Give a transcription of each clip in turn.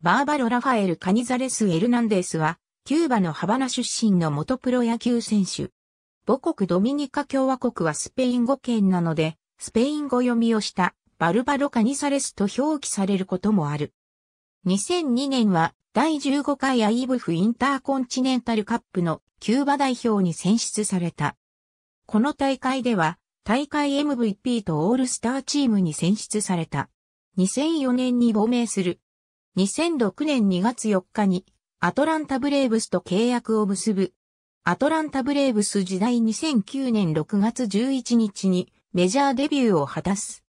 バーバロ・ラファエル・カニザレス・エルナンデスは、キューバのハバナ出身の元プロ野球選手。母国ドミニカ共和国はスペイン語圏なので、スペイン語読みをしたバルバロ・カニザレスと表記されることもある。2002年は第15回アイブフインターコンチネンタルカップのキューバ代表に選出された。この大会では大会 MVP とオールスターチームに選出された。2004年に亡命する2006年2月4日にアトランタブレーブスと契約を結ぶ。アトランタブレーブス時代2009年6月11日にメジャーデビューを果たす。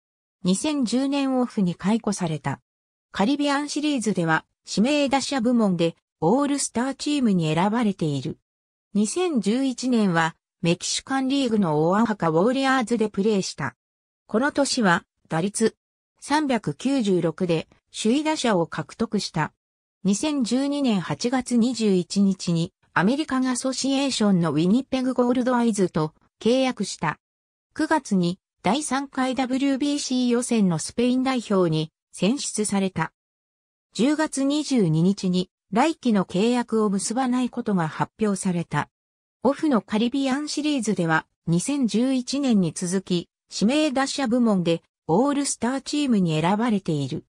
2010年オフに解雇された。カリビアンシリーズでは指名打者部門でオールスターチームに選ばれている。2011年はメキシカンリーグのオアハカウォーリアーズでプレーした。この年は打率396で首位打者を獲得した。2012年8月21日にアメリカンアソシエーションのウィニペグゴールドアイズと契約した。9月に第3回 WBC 予選のスペイン代表に選出された。10月22日に来季の契約を結ばないことが発表された。オフのカリビアンシリーズでは2011年に続き指名打者部門でオールスターチームに選ばれている。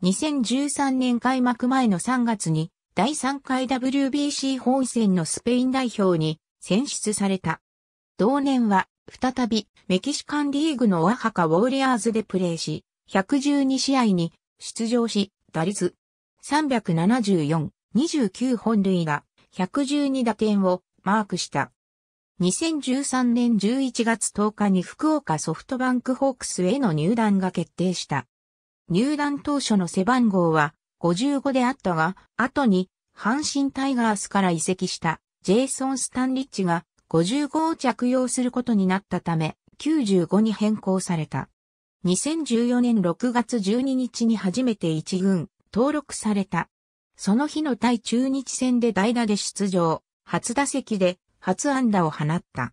2013年開幕前の3月に第3回 WBC 本戦のスペイン代表に選出された。同年は再びメキシカンリーグのオアハカウォーリアーズでプレーし、112試合に出場し、打率374、29本塁打、112打点をマークした。2013年11月10日に福岡ソフトバンクホークスへの入団が決定した。入団当初の背番号は55であったが、後に阪神タイガースから移籍したジェイソン・スタンリッチが55を着用することになったため、95に変更された。2014年6月12日に初めて一軍登録された。その日の対中日戦で代打で出場、初打席で初安打を放った。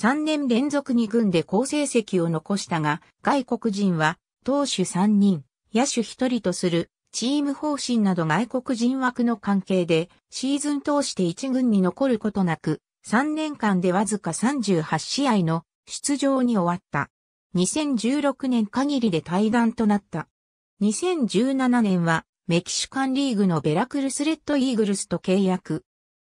3年連続2軍で好成績を残したが、外国人は投手3人、野手1人とする、チーム方針など外国人枠の関係で、シーズン通して1軍に残ることなく、3年間でわずか38試合の出場に終わった。2016年限りで対談となった。2017年は、メキシカンリーグのベラクルスレッドイーグルスと契約。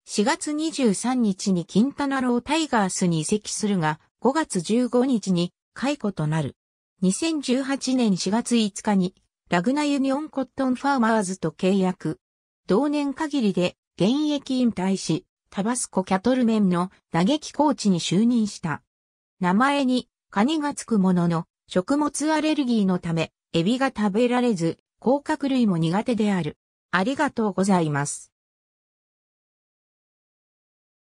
4月23日にキンタナロータイガースに移籍するが、5月15日に解雇となる。2018年4月5日にラグナユニオンコットンファーマーズと契約。同年限りで現役引退し、タバスコキャトルメンの打撃コーチに就任した。名前にカニがつくものの食物アレルギーのためエビが食べられず、甲殻類も苦手である。ありがとうございます。